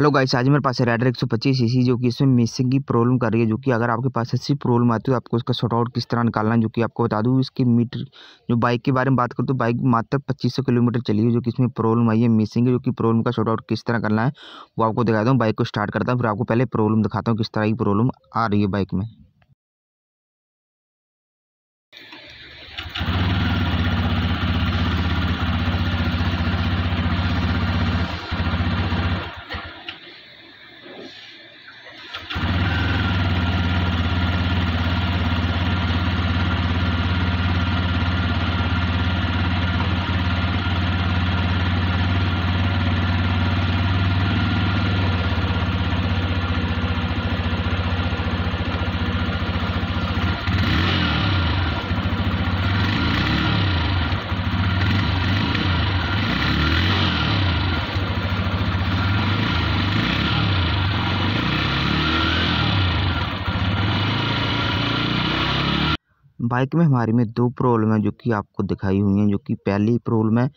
hello guys आज मेरे पास है रेडर एक सौ पच्चीस सी जो कि इसमें मिसिंग की प्रॉब्लम कर रही है जो कि अगर आपके पास ऐसी प्रॉब्लम आती है तो आपको इसका शॉर्ट आउट किस तरह निकालना है जो कि आपको बता दूँ इसकी मीटर जो बाइक के बारे में बात करूँ तो बाइक मात्र पच्चीस सौ किलोमीटर चली है जो कि इसमें प्रॉब्लम आई है मिसिंग है जो कि प्रॉब्लम का शॉर्ट आउट किस तरह करना है वो आपको दिखाता हूँ बाइक को स्टार्ट करता हूँ फिर आपको पहले प्रॉब्लम दिखाता हूँ किस तरह की प्रॉब्लम आ रही है बाइक में बाइक में हमारी में दो प्रॉब्लम है जो कि आपको दिखाई हुई हैं जो कि पहली प्रॉब्लम है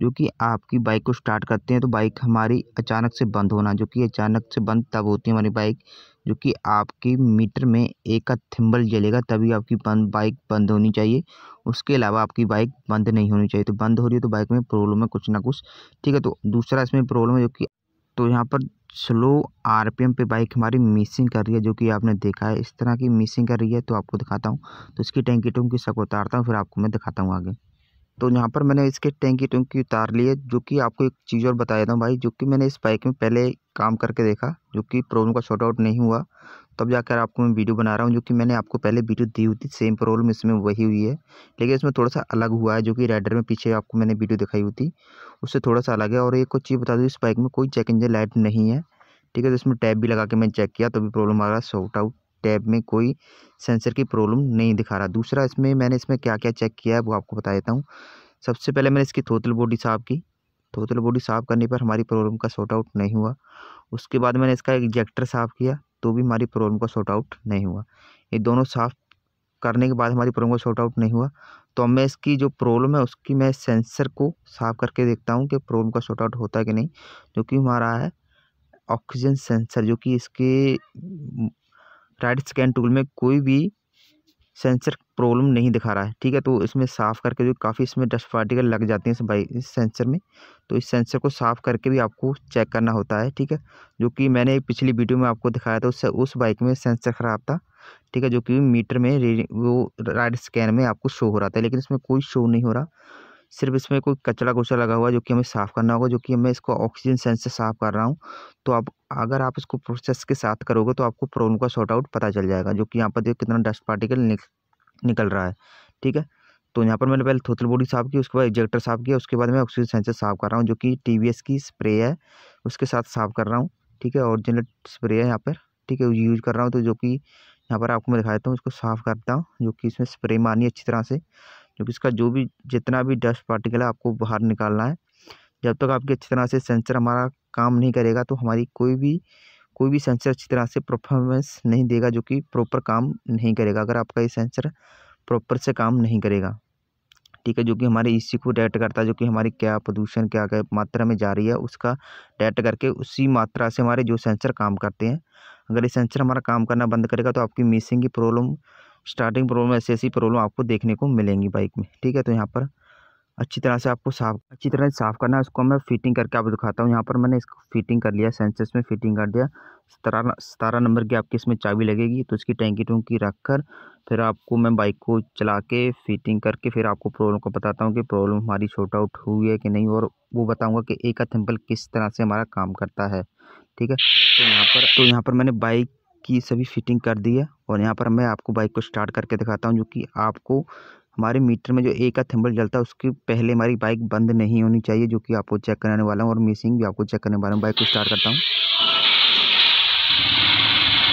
जो कि आपकी बाइक को स्टार्ट करते हैं तो बाइक हमारी अचानक से बंद होना जो कि अचानक से बंद तब होती है हमारी बाइक जो कि आपके मीटर में एक का थिम्बल जलेगा तभी आपकी बंद बाइक बंद होनी चाहिए उसके अलावा आपकी बाइक बंद नहीं होनी चाहिए तो बंद हो रही है तो बाइक में प्रॉब्लम है कुछ ना कुछ ठीक है तो दूसरा इसमें प्रॉब्लम है जो कि तो यहाँ पर स्लो आर पी एम पे बाइक हमारी मिसिंग कर रही है जो कि आपने देखा है इस तरह की मिसिंग कर रही है तो आपको दिखाता हूँ तो इसकी टैंकी टूंकी सब उतारता हूँ फिर आपको मैं दिखाता हूँ आगे तो यहाँ पर मैंने इसके टेंकी टंकी उतार ली है जो कि आपको एक चीज़ और बता देता हूँ भाई जो कि मैंने इस बाइक में पहले काम करके देखा जो कि प्रॉब्लम का शॉर्ट आउट नहीं हुआ तब जाकर आपको मैं वीडियो बना रहा हूँ जो कि मैंने आपको पहले वीडियो दी हुई थी सेम प्रॉब्लम इसमें वही हुई है लेकिन इसमें थोड़ा सा अलग हुआ है जो कि राइडर में पीछे आपको मैंने वीडियो दिखाई हुई थी उससे थोड़ा सा अलग है और एक कुछ चीज़ बता दूँ इस बाइक में कोई चेक इंजन लाइट नहीं है ठीक है तो इसमें टैप भी लगा के मैंने चेक किया तो भी प्रॉब्लम आ रहा है शॉर्ट आउट टैब में कोई सेंसर की प्रॉब्लम नहीं दिखा रहा दूसरा इसमें मैंने इसमें क्या क्या चेक किया है वो आपको बता देता हूँ सबसे पहले मैंने इसकी थोतल बॉडी साफ़ की थोतल बॉडी साफ़ करने पर हमारी प्रॉब्लम का शॉर्ट आउट नहीं हुआ उसके बाद मैंने इसका एग्जैक्टर साफ़ किया तो भी हमारी प्रॉब्लम का शॉर्ट आउट नहीं हुआ ये दोनों साफ़ करने के बाद हमारी प्रॉब्लम का शॉर्ट आउट नहीं हुआ तो मैं इसकी जो प्रॉब्लम है उसकी मैं सेंसर को साफ़ करके देखता हूँ कि प्रॉब्लम का शॉर्ट आउट होता है कि नहीं जो कि हमारा है ऑक्सीजन सेंसर जो कि इसके टाइट स्कैन टूल में कोई भी सेंसर प्रॉब्लम नहीं दिखा रहा है ठीक है तो इसमें साफ़ करके जो काफ़ी इसमें डस्ट पार्टिकल लग जाते हैं इस बाइक इस सेंसर में तो इस सेंसर को साफ़ करके भी आपको चेक करना होता है ठीक है जो कि मैंने पिछली वीडियो में आपको दिखाया था उससे उस बाइक में सेंसर ख़राब था ठीक है जो कि मीटर में वो राइड स्कैन में आपको शो हो रहा था लेकिन इसमें कोई शो नहीं हो रहा सिर्फ इसमें कोई कचरा कुचरा लगा हुआ है जो कि हमें साफ़ करना होगा जो कि मैं इसको ऑक्सीजन सेंस से साफ़ कर रहा हूँ तो आप अगर आप इसको प्रोसेस के साथ करोगे तो आपको प्रॉब्लम का शॉर्ट आउट पता चल जाएगा जो कि यहाँ पर देखो कितना डस्ट पार्टिकल निक, निकल रहा है ठीक है तो यहाँ पर मैंने पहले थोथल बॉडी साफ़ की उसके बाद इजेक्टर साफ़ किया उसके बाद मैं ऑक्सीजन सेंसर साफ़ कर रहा हूँ जो कि टी की स्प्रे है उसके साथ साफ़ कर रहा हूँ ठीक है ऑरिजिनल स्प्रे है यहाँ पर ठीक है यूज कर रहा हूँ तो जो कि यहाँ पर आपको मैं दिखा देता हूँ उसको साफ़ करता हूँ जो कि इसमें स्प्रे मारनी अच्छी तरह से क्योंकि इसका जो भी जितना भी डस्ट पार्टिकल है आपको बाहर निकालना है जब तक आपके अच्छी तरह से सेंसर हमारा काम नहीं करेगा तो हमारी कोई भी कोई भी सेंसर अच्छी तरह से परफॉर्मेंस नहीं देगा जो कि प्रॉपर काम नहीं करेगा अगर आपका ये सेंसर प्रॉपर से काम नहीं करेगा ठीक है जो कि हमारे इसी e को डायरेक्ट करता है जो कि हमारी क्या प्रदूषण क्या क्या मात्रा में जा रही है उसका डायरेक्ट करके उसी मात्रा से हमारे जो सेंसर काम करते हैं अगर ये सेंसर हमारा काम करना बंद करेगा तो आपकी मिसिंग की प्रॉब्लम स्टार्टिंग प्रॉब्लम ऐसी ऐसी प्रॉब्लम आपको देखने को मिलेंगी बाइक में ठीक है तो यहाँ पर अच्छी तरह से आपको साफ अच्छी तरह से साफ़ करना है उसको मैं फिटिंग करके आपको दिखाता हूँ यहाँ पर मैंने इसको फिटिंग कर लिया सेंसेस में फिटिंग कर दिया सतारह सतारह नंबर की आपकी इसमें चाबी लगेगी तो इसकी टैंकी टूंकी रख कर फिर आपको मैं बाइक को चला के फिटिंग करके फिर आपको प्रॉब्लम को बताता हूँ कि प्रॉब्लम हमारी शॉर्ट आउट हुई है कि नहीं और वो बताऊँगा कि एक थिम्पल किस तरह से हमारा काम करता है ठीक है तो यहाँ पर तो यहाँ पर मैंने बाइक की सभी फिटिंग कर दी है और यहाँ पर मैं आपको बाइक को स्टार्ट करके दिखाता हूँ जो कि आपको हमारे मीटर में जो एक का थिम्बल जलता है उसके पहले हमारी बाइक बंद नहीं होनी चाहिए जो कि आपको चेक कराने वाला हूँ और मिसिंग भी आपको चेक करने वाला हूँ बाइक को स्टार्ट करता हूँ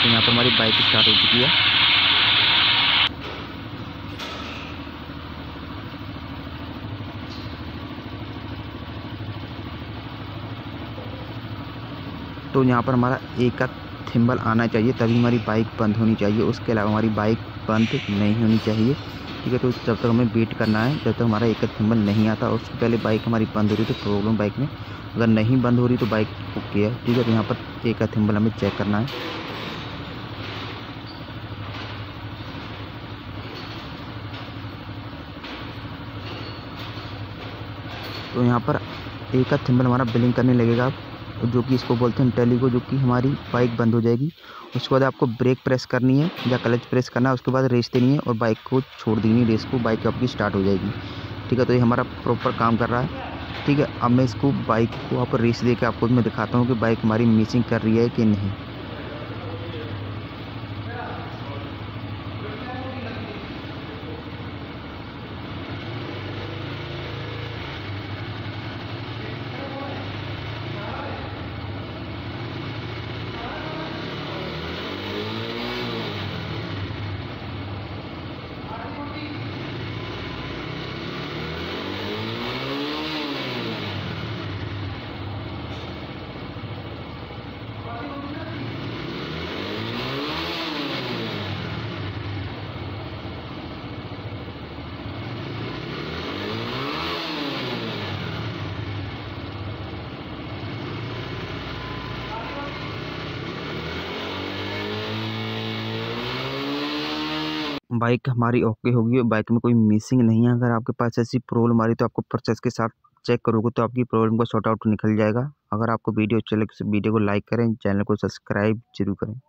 तो यहाँ पर हमारी बाइक स्टार्ट हो चुकी है तो यहाँ पर हमारा एक का थिम्बल आना चाहिए तभी हमारी बाइक बंद होनी चाहिए उसके अलावा हमारी बाइक बंद नहीं होनी चाहिए ठीक है तो जब तक हमें वेट करना है जब तक हमारा एक थिम्बल नहीं आता उससे पहले बाइक हमारी बंद हो रही तो प्रॉब्लम बाइक में अगर नहीं बंद हो रही तो बाइक ओके है ठीक है तो यहाँ पर एक थिम्बल हमें चेक करना है तो यहाँ पर एक का थिम्बल हमारा बिलिंग करने लगेगा जो कि इसको बोलते हैं टली को जो कि हमारी बाइक बंद हो जाएगी उसके बाद आपको ब्रेक प्रेस करनी है या क्लच प्रेस करना है उसके बाद रेस देनी है और बाइक को छोड़ देनी रेस को बाइक आपकी स्टार्ट हो जाएगी ठीक है तो ये हमारा प्रॉपर काम कर रहा है ठीक है अब मैं इसको बाइक को आप रेस दे के आपको मैं दिखाता हूँ कि बाइक हमारी मिसिंग कर रही है कि नहीं बाइक हमारी ओके होगी बाइक में कोई मिसिंग नहीं है अगर आपके पास ऐसी प्रॉब्लम आ रही तो आपको प्रोसेस के साथ चेक करोगे तो आपकी प्रॉब्लम का शॉर्ट आउट निकल जाएगा अगर आपको वीडियो अच्छा लगे तो वीडियो को लाइक करें चैनल को सब्सक्राइब जरूर करें